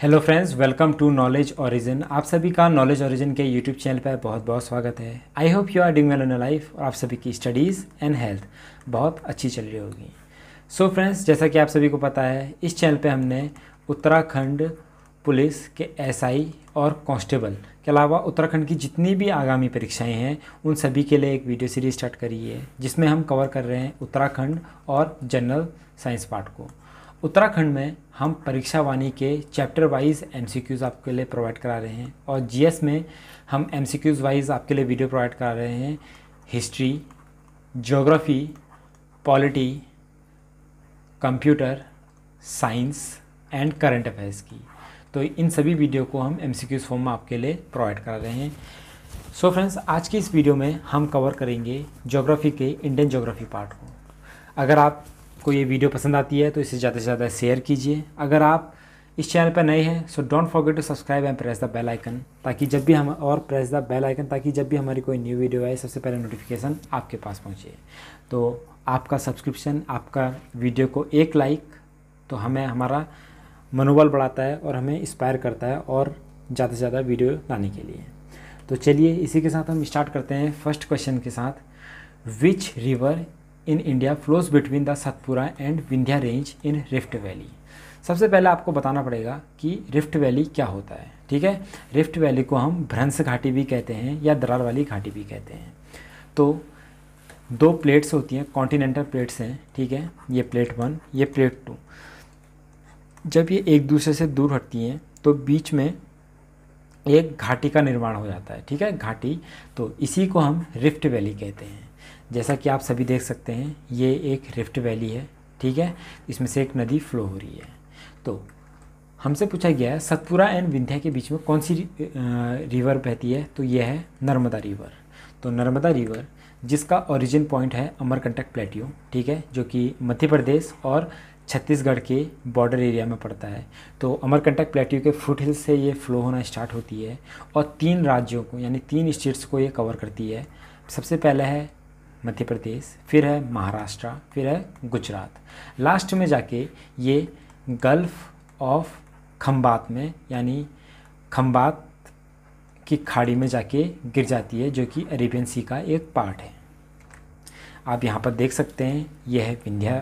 hello friends welcome to knowledge origin आप सभी का नॉलेज ओरिजिन के यूट्यूब चैनल पर बहुत बहुत स्वागत है I hope you are doing well in life और आप सभी की स्टडीज़ एंड हेल्थ बहुत अच्छी चल रही होगी सो so फ्रेंड्स जैसा कि आप सभी को पता है इस चैनल पे हमने उत्तराखंड पुलिस के एसआई और कांस्टेबल के अलावा उत्तराखंड की जितनी भी आगामी परीक्षाएं हैं उन सभी के लिए एक वीडियो सीरीज स्टार्ट करी है जिसमें हम कवर कर रहे हैं उत्तराखंड और जनरल साइंस पार्ट को उत्तराखंड में हम परीक्षा वाणी के चैप्टर वाइज एमसीक्यूज़ आपके लिए प्रोवाइड करा रहे हैं और जीएस में हम एमसीक्यूज़ वाइज आपके लिए वीडियो प्रोवाइड करा रहे हैं history geography polity computer science and current affairs की तो इन सभी वीडियो को हम एम फॉर्म में आपके लिए प्रोवाइड करा रहे हैं सो so फ्रेंड्स आज की इस वीडियो में हम कवर करेंगे जोग्राफ़ी के इंडियन जोग्राफ़ी पार्ट को अगर आप आपको ये वीडियो पसंद आती है तो इसे ज़्यादा से ज़्यादा शेयर कीजिए अगर आप इस चैनल पर नए हैं so don't forget to subscribe and press the bell icon ताकि जब भी हम और प्रेस द बेल आइकन ताकि जब भी हमारी कोई न्यू वीडियो आए सबसे पहले नोटिफिकेशन आपके पास पहुँचे तो आपका सब्सक्रिप्शन आपका वीडियो को एक लाइक तो हमें हमारा मनोबल बढ़ाता है और हमें इंस्पायर करता है और ज़्यादा से ज़्यादा वीडियो लाने के लिए तो चलिए इसी के साथ हम स्टार्ट करते हैं फर्स्ट क्वेश्चन के साथ which river in India flows between the Satpura and Vindhya range in rift valley सबसे पहले आपको बताना पड़ेगा कि रिफ्ट वैली क्या होता है ठीक है रिफ्ट वैली को हम भ्रंस घाटी भी कहते हैं या दरार वाली घाटी भी कहते हैं तो दो प्लेट्स होती हैं कॉन्टीनेंटल प्लेट्स हैं ठीक है ये प्लेट वन ये प्लेट टू जब ये एक दूसरे से दूर हटती हैं तो बीच में एक घाटी का निर्माण हो जाता है ठीक है घाटी तो इसी को हम रिफ्ट वैली कहते हैं जैसा कि आप सभी देख सकते हैं ये एक रिफ्ट वैली है ठीक है इसमें से एक नदी फ्लो हो रही है तो हमसे पूछा गया है सतपुरा एंड विंध्या के बीच में कौन सी रिवर बहती है तो यह है नर्मदा रिवर तो नर्मदा रिवर जिसका ओरिजिन पॉइंट है अमरकंटक प्लेटियो ठीक है जो कि मध्य प्रदेश और छत्तीसगढ़ के बॉर्डर एरिया में पड़ता है तो अमरकंटक प्लेटियो के फुट हिल से ये फ्लो होना स्टार्ट होती है और तीन राज्यों को यानी तीन स्टेट्स को ये कवर करती है सबसे पहला है मध्य प्रदेश फिर है महाराष्ट्र फिर है गुजरात लास्ट में जाके ये गल्फ ऑफ खम्बात में यानी खम्बात की खाड़ी में जाके गिर जाती है जो कि अरेबियन सी का एक पार्ट है आप यहाँ पर देख सकते हैं यह है विंध्या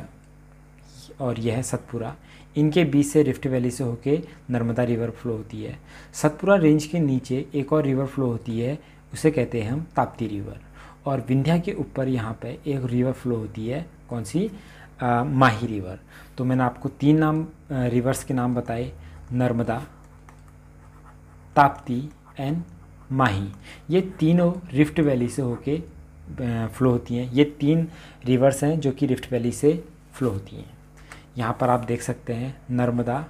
और यह है सतपुरा इनके बीच से रिफ्ट वैली से होके नर्मदा रिवर फ्लो होती है सतपुरा रेंज के नीचे एक और रिवर फ्लो होती है उसे कहते हैं हम ताप्ती रिवर और विंध्या के ऊपर यहाँ पे एक रिवर फ्लो होती है कौन सी आ, माही रिवर तो मैंने आपको तीन नाम रिवर्स के नाम बताए नर्मदा ताप्ती एंड माही ये तीनों रिफ्ट वैली से होके फ्लो होती हैं ये तीन रिवर्स हैं जो कि रिफ्ट वैली से फ्लो होती हैं यहाँ पर आप देख सकते हैं नर्मदा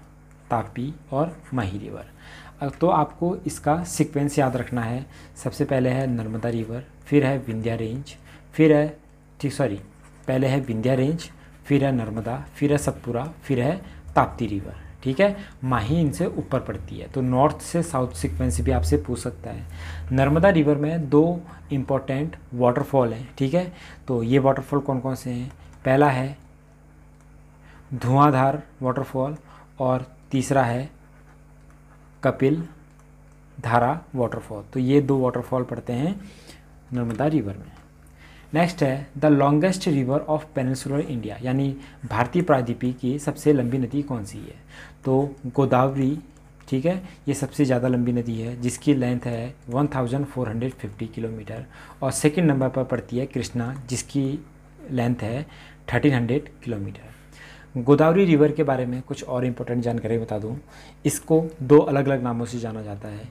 तापी और माही रिवर तो आपको इसका सीक्वेंस याद रखना है सबसे पहले है नर्मदा रिवर फिर है विंध्या रेंज फिर है ठीक सॉरी पहले है विंध्या रेंज फिर है नर्मदा फिर है सतपुरा फिर है ताप्ती रिवर ठीक है माही इनसे ऊपर पड़ती है तो नॉर्थ से साउथ सिक्वेंस भी आपसे पूछ सकता है नर्मदा रिवर में दो इम्पॉर्टेंट वाटरफॉल हैं ठीक है तो ये वाटरफॉल कौन कौन से हैं पहला है धुआंधार वाटरफॉल और तीसरा है कपिल धारा वाटरफॉल तो ये दो वाटरफॉल पड़ते हैं नर्मदा रिवर में नेक्स्ट है the longest river of peninsular India यानी भारतीय प्रायद्वीपी की सबसे लंबी नदी कौन सी है तो गोदावरी ठीक है ये सबसे ज़्यादा लंबी नदी है जिसकी लेंथ है 1450 किलोमीटर और सेकंड नंबर पर पड़ती है कृष्णा जिसकी लेंथ है 1300 किलोमीटर गोदावरी रिवर के बारे में कुछ और इम्पोर्टेंट जानकारी बता दूँ इसको दो अलग अलग नामों से जाना जाता है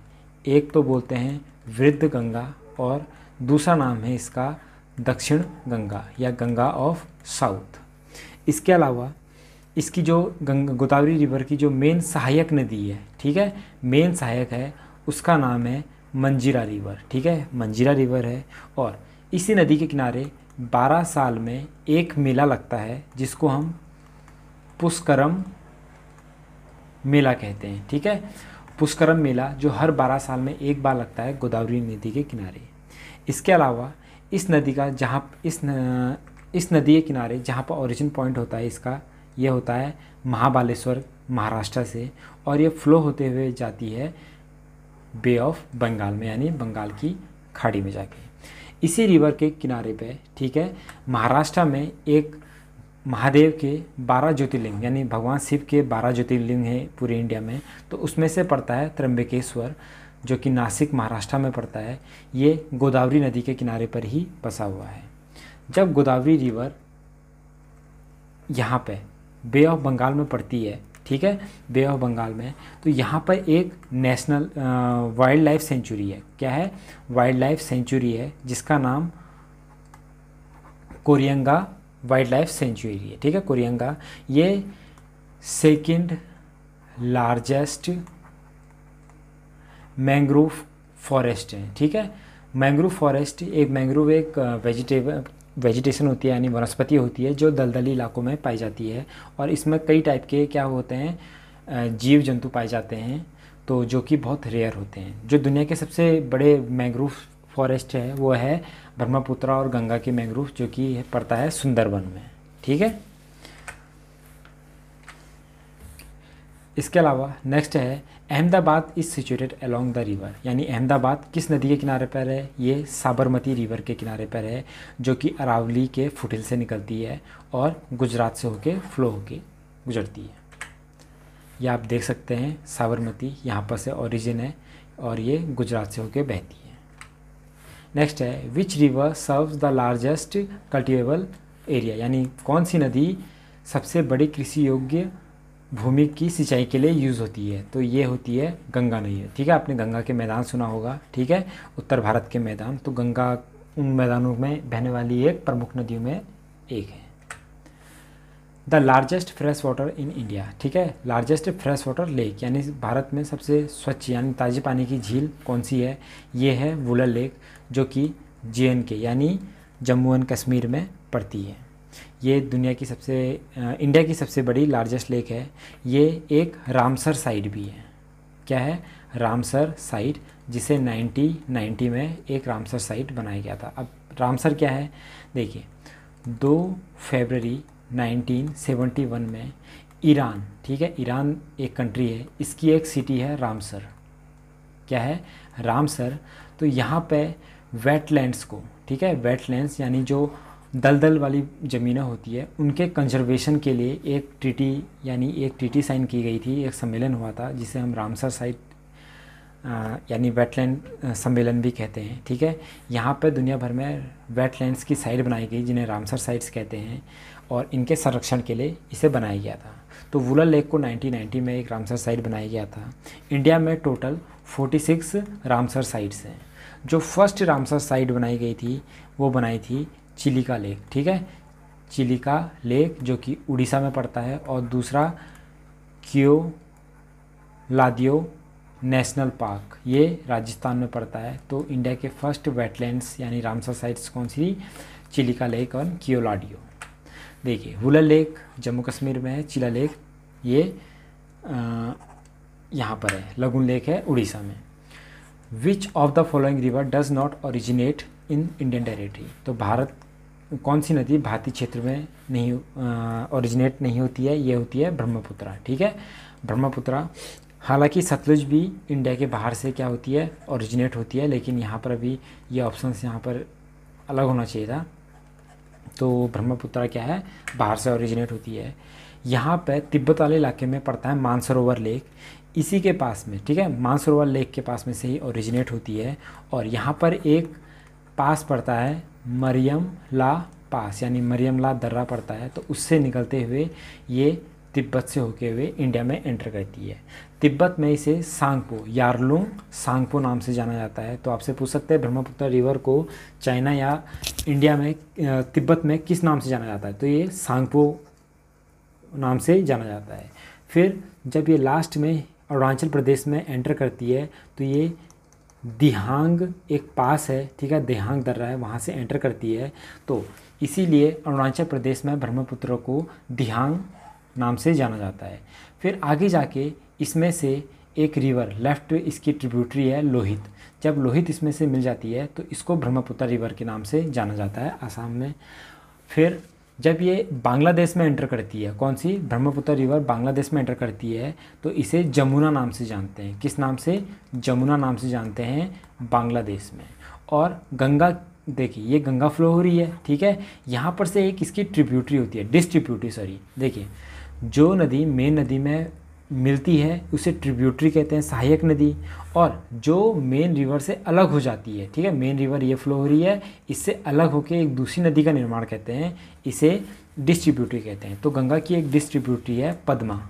एक तो बोलते हैं वृद्ध गंगा और दूसरा नाम है इसका दक्षिण गंगा या गंगा ऑफ साउथ इसके अलावा इसकी जो गंगा गोदावरी रिवर की जो मेन सहायक नदी है ठीक है मेन सहायक है उसका नाम है मंजीरा रिवर ठीक है मंजीरा रिवर है और इसी नदी के किनारे 12 साल में एक मेला लगता है जिसको हम पुष्करम मेला कहते हैं ठीक है पुष्करम मेला जो हर 12 साल में एक बार लगता है गोदावरी नदी के किनारे इसके अलावा इस नदी का जहाँ इस न, इस नदी के किनारे जहाँ पर ओरिजिन पॉइंट होता है इसका यह होता है महाबालेश्वर महाराष्ट्र से और ये फ्लो होते हुए जाती है बे ऑफ बंगाल में यानी बंगाल की खाड़ी में जाके इसी रिवर के किनारे पे ठीक है महाराष्ट्र में एक महादेव के बारह ज्योतिर्लिंग यानी भगवान शिव के बारह ज्योतिर्लिंग हैं पूरे इंडिया में तो उसमें से पड़ता है त्रम्बकेश्वर जो कि नासिक महाराष्ट्र में पड़ता है ये गोदावरी नदी के किनारे पर ही बसा हुआ है जब गोदावरी रिवर यहाँ पे बे ऑफ बंगाल में पड़ती है ठीक है बे ऑफ बंगाल में तो यहाँ पर एक नेशनल वाइल्ड लाइफ सेंचुरी है क्या है वाइल्ड लाइफ सेंचुरी है जिसका नाम कोरियंगा वाइल्ड लाइफ सेंचुरी है ठीक है कोरियंगा ये सेकंड लार्जेस्ट मैंग्रोव फॉरेस्ट है ठीक है मैंग्रोव फॉरेस्ट एक मैंग्रोव एक वेजिटेबल वेजिटेशन होती है यानी वनस्पति होती है जो दलदली इलाकों में पाई जाती है और इसमें कई टाइप के क्या होते हैं जीव जंतु पाए जाते हैं तो जो कि बहुत रेयर होते हैं जो दुनिया के सबसे बड़े मैंग्रोव फॉरेस्ट है वो है ब्रह्मपुत्रा और गंगा के मैंग्रोव जो कि पड़ता है सुंदरबन में ठीक है इसके अलावा नेक्स्ट है Ahmedabad is situated along the river यानी अहमदाबाद किस नदी के किनारे पर है ये साबरमती रिवर के किनारे पर है जो कि अरावली के फुटिल से निकलती है और गुजरात से होके फ्लो होके गुजरती है यह आप देख सकते हैं साबरमती यहाँ पर से ओरिजिन है और ये गुजरात से होके बहती है नेक्स्ट है which river serves the largest cultivable area यानी कौन सी नदी सबसे बड़ी कृषि योग्य भूमि की सिंचाई के लिए यूज़ होती है तो ये होती है गंगा नदी है ठीक है आपने गंगा के मैदान सुना होगा ठीक है उत्तर भारत के मैदान तो गंगा उन मैदानों में बहने वाली एक प्रमुख नदियों में एक है the largest fresh water in India ठीक है लार्जेस्ट फ्रेश वाटर लेक यानी भारत में सबसे स्वच्छ यानी ताजे पानी की झील कौन सी है ये है वुलर लेक जो कि जे के यानी जम्मू एंड कश्मीर में पड़ती है ये दुनिया की सबसे इंडिया की सबसे बड़ी लार्जेस्ट लेक है ये एक रामसर साइट भी है क्या है रामसर साइट जिसे 1990 में एक रामसर साइट बनाया गया था अब रामसर क्या है देखिए 2 फरवरी 1971 में ईरान ठीक है ईरान एक कंट्री है इसकी एक सिटी है रामसर क्या है रामसर तो यहाँ पे वेटलैंड्स को ठीक है वेटलैंड्स यानी जो दलदल वाली ज़मीनें होती है उनके कंजर्वेशन के लिए एक ट्रीटी यानी एक ट्रीटी साइन की गई थी एक सम्मेलन हुआ था जिसे हम रामसर साइट यानी वेटलैंड सम्मेलन भी कहते हैं ठीक है यहाँ पर दुनिया भर में वेटलैंड्स की साइट बनाई गई जिन्हें रामसर साइट्स कहते हैं और इनके संरक्षण के लिए इसे बनाया गया था तो वुलर लेक को 1990 में एक रामसर साइट बनाया गया था इंडिया में टोटल 46 रामसर साइट्स हैं जो फर्स्ट रामसर साइट बनाई गई थी वो बनाई थी चिलिका लेक ठीक है चिलिका लेक जो कि उड़ीसा में पड़ता है और दूसरा क्यो लादियो नेशनल पार्क ये राजस्थान में पड़ता है तो इंडिया के फर्स्ट वेटलैंड्स यानी रामसर साइट्स कौन सी चिलिका लेक और लाडियो देखिए हुला लेक जम्मू कश्मीर में है चिला लेक ये यहाँ पर है लगुन लेक है उड़ीसा में which of the following river does not originate in Indian territory तो भारत कौन सी नदी भारतीय क्षेत्र में नहीं ओरिजिनेट नहीं होती है ये होती है ब्रह्मपुत्रा ठीक है ब्रह्मपुत्रा हालांकि सतलुज भी इंडिया के बाहर से क्या होती है ओरिजिनेट होती है लेकिन यहाँ पर अभी ये ऑप्शन यहाँ पर अलग होना चाहिए था तो ब्रह्मपुत्रा क्या है बाहर से ओरिजिनेट होती है यहाँ पर तिब्बत वाले इलाके में पड़ता है मानसरोवर लेक इसी के पास में ठीक है मानसरोवर लेक के पास में से ही ओरिजिनेट होती है और यहाँ पर एक पास पड़ता है मरियम ला पास यानी मरियम ला दर्रा पड़ता है तो उससे निकलते हुए ये तिब्बत से होके हुए इंडिया में एंटर करती है तिब्बत में इसे सांगपो यारलोंग सांगपो नाम से जाना जाता है तो आपसे पूछ सकते हैं ब्रह्मपुत्र रिवर को चाइना या इंडिया में तिब्बत में किस नाम से जाना जाता है तो ये सांगपो नाम से जाना जाता है फिर जब ये लास्ट में अरुणाचल प्रदेश में एंटर करती है तो ये दिहांग एक पास है ठीक है देहांग दर्रा है वहाँ से एंटर करती है तो इसीलिए अरुणाचल प्रदेश में ब्रह्मपुत्र को दिहांग नाम से जाना जाता है फिर आगे जाके इसमें से एक रिवर लेफ्ट इसकी ट्रिब्यूटरी है लोहित जब लोहित इसमें से मिल जाती है तो इसको ब्रह्मपुत्र रिवर के नाम से जाना जाता है आसाम में फिर जब ये बांग्लादेश में एंटर करती है कौन सी ब्रह्मपुत्र रिवर बांग्लादेश में एंटर करती है तो इसे जमुना नाम से जानते हैं किस नाम से जमुना नाम से जानते हैं बांग्लादेश में और गंगा देखिए ये गंगा फ्लो हो रही है ठीक है यहाँ पर से एक इसकी ट्रिब्यूटरी होती है डिस्ट्रीब्यूटरी सॉरी देखिए जो नदी मेन नदी में मिलती है उसे ट्रिब्यूटरी कहते हैं सहायक नदी और जो मेन रिवर से अलग हो जाती है ठीक है मेन रिवर ये फ्लो हो रही है इससे अलग होकर एक दूसरी नदी का निर्माण कहते हैं इसे डिस्ट्रीब्यूटरी कहते हैं तो गंगा की एक डिस्ट्रीब्यूटरी है पद्मा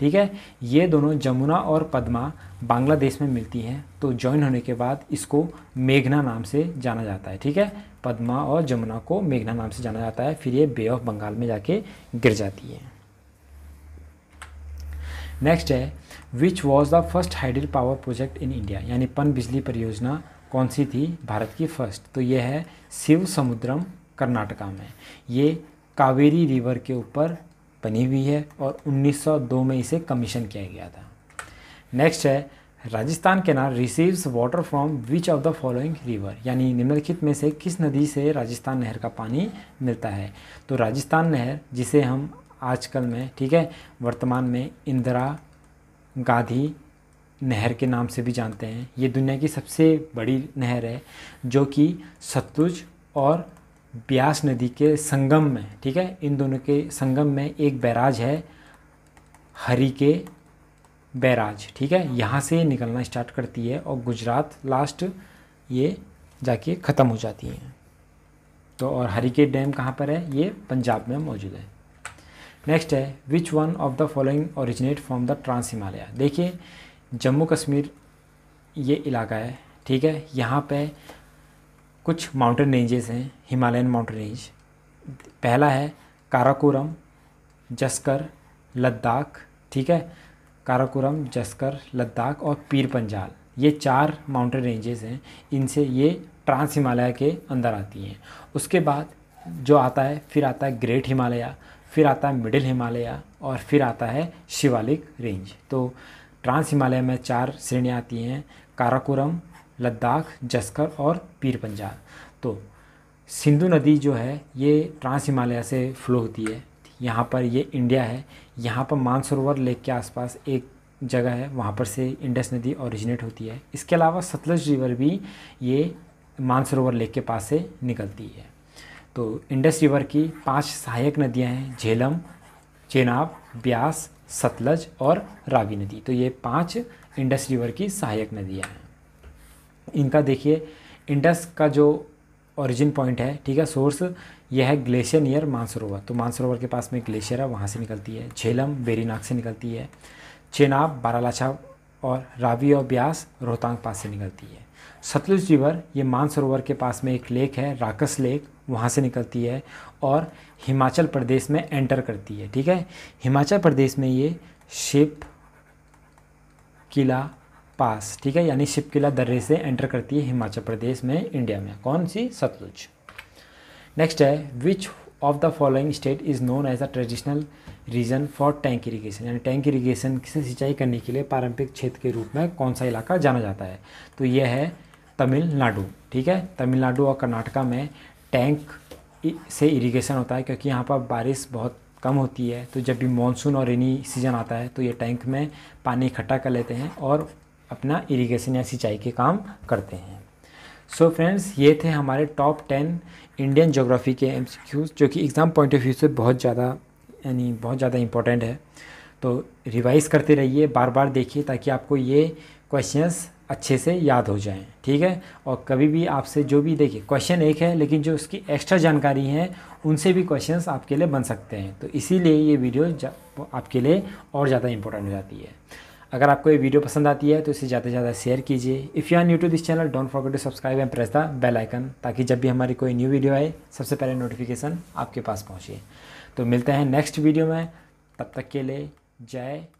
ठीक है ये दोनों जमुना और पद्मा बांग्लादेश में मिलती हैं तो ज्वाइन होने के बाद इसको मेघना नाम से जाना जाता है ठीक है पद्मा और जमुना को मेघना नाम से जाना जाता है फिर ये बे ऑफ बंगाल में जाके गिर जाती है नेक्स्ट है which was the first hydel power project in India यानी पन बिजली परियोजना कौन सी थी भारत की फर्स्ट तो यह है शिव समुद्रम कर्नाटका में ये कावेरी रिवर के ऊपर बनी हुई है और 1902 में इसे कमीशन किया गया था नेक्स्ट है Rajasthan canal receives water from which of the following river यानी निम्नलिखित में से किस नदी से राजस्थान नहर का पानी मिलता है तो राजस्थान नहर जिसे हम आजकल में ठीक है वर्तमान में इंदिरा गांधी नहर के नाम से भी जानते हैं ये दुनिया की सबसे बड़ी नहर है जो कि सतलुज और ब्यास नदी के संगम में ठीक है इन दोनों के संगम में एक बैराज है हरी के बैराज ठीक है यहाँ से निकलना स्टार्ट करती है और गुजरात लास्ट ये जाके ख़त्म हो जाती है तो और हरी के डैम कहाँ पर है ये पंजाब में मौजूद है नेक्स्ट है which one of the following originate from the trans Himalaya देखिए जम्मू कश्मीर ये इलाका है ठीक है यहाँ पे कुछ माउंटेन रेंजेस हैं हिमालयन माउंटेन रेंज पहला है काराकोरम जस्कर लद्दाख ठीक है काराकोरम जस्कर लद्दाख और पीर पंजाल ये चार माउंटेन रेंजेस हैं इनसे ये ट्रांस हिमालय के अंदर आती हैं उसके बाद जो आता है फिर आता है ग्रेट हिमालय फिर आता है मिडिल हिमालय और फिर आता है शिवालिक रेंज तो ट्रांस हिमालय में चार श्रेणियाँ आती हैं काराकोरम लद्दाख जस्कर और पीर पंजाब तो सिंधु नदी जो है ये ट्रांस हिमालय से फ्लो होती है यहाँ पर ये इंडिया है यहाँ पर मानसरोवर लेक के आसपास एक जगह है वहाँ पर से इंडस नदी ओरिजिनेट होती है इसके अलावा सतलज रिवर भी ये मानसरोवर लेक के पास से निकलती है तो इंडस रिवर की पांच सहायक नदियां हैं झेलम चेनाब ब्यास सतलज और रावी नदी तो ये पांच इंडस रिवर की सहायक नदियां हैं इनका देखिए इंडस का जो ओरिजिन पॉइंट है ठीक है सोर्स यह है ग्लेशियर नियर मानसरोवर तो मानसरोवर के पास में ग्लेशियर है वहाँ से निकलती है झेलम बेरीनाग से निकलती है चेनाब बारालाछा और रावी और ब्यास रोहतांग पास से निकलती है सतलुज रिवर ये मानसरोवर के पास में एक लेक है राकस लेक वहाँ से निकलती है और हिमाचल प्रदेश में एंटर करती है ठीक है हिमाचल प्रदेश में ये शिप किला पास ठीक है यानी शिप किला दर्रे से एंटर करती है हिमाचल प्रदेश में इंडिया में कौन सी सतलुज नेक्स्ट है which of the following state is known as a traditional region for tank irrigation यानी टैंक इरीगेशन से सिंचाई करने के लिए पारंपरिक क्षेत्र के रूप में कौन सा इलाका जाना जाता है तो यह है तमिलनाडु ठीक है तमिलनाडु और कर्नाटका में टैंक से इरिगेशन होता है क्योंकि यहाँ पर बारिश बहुत कम होती है तो जब भी मानसून और रेनी सीजन आता है तो ये टैंक में पानी इकट्ठा कर लेते हैं और अपना इरिगेशन या सिंचाई के काम करते हैं सो so फ्रेंड्स ये थे हमारे टॉप टेन इंडियन जोग्राफ़ी के एम जो कि एग्ज़ाम पॉइंट ऑफ व्यू से बहुत ज़्यादा यानी बहुत ज़्यादा इंपॉर्टेंट है तो रिवाइज़ करते रहिए बार बार देखिए ताकि आपको ये क्वेश्चंस अच्छे से याद हो जाएँ ठीक है और कभी भी आपसे जो भी देखिए क्वेश्चन एक है लेकिन जो उसकी एक्स्ट्रा जानकारी है उनसे भी क्वेश्चंस आपके लिए बन सकते हैं तो इसीलिए ये वीडियो आपके लिए और ज़्यादा इंपॉर्टेंट हो जाती है अगर आपको ये वीडियो पसंद आती है तो इसे ज़्यादा से ज़्यादा शेयर कीजिए if you are new to this channel don't forget to subscribe and press the bell icon ताकि जब भी हमारी कोई न्यू वीडियो आए सबसे पहले नोटिफिकेशन आपके पास पहुँचे तो मिलते हैं नेक्स्ट वीडियो में तब तक के लिए जय